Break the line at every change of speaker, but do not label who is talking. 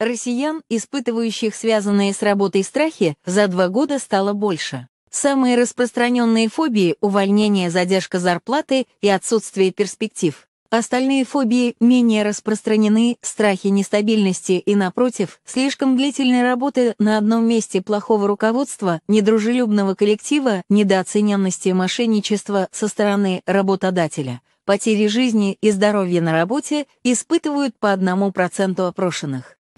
Россиян, испытывающих связанные с работой страхи, за два года стало больше. Самые распространенные фобии – увольнение, задержка зарплаты и отсутствие перспектив. Остальные фобии менее распространены, страхи нестабильности и, напротив, слишком длительной работы на одном месте плохого руководства, недружелюбного коллектива, недооцененности мошенничества со стороны работодателя, потери жизни и здоровья на работе испытывают по 1% опрошенных.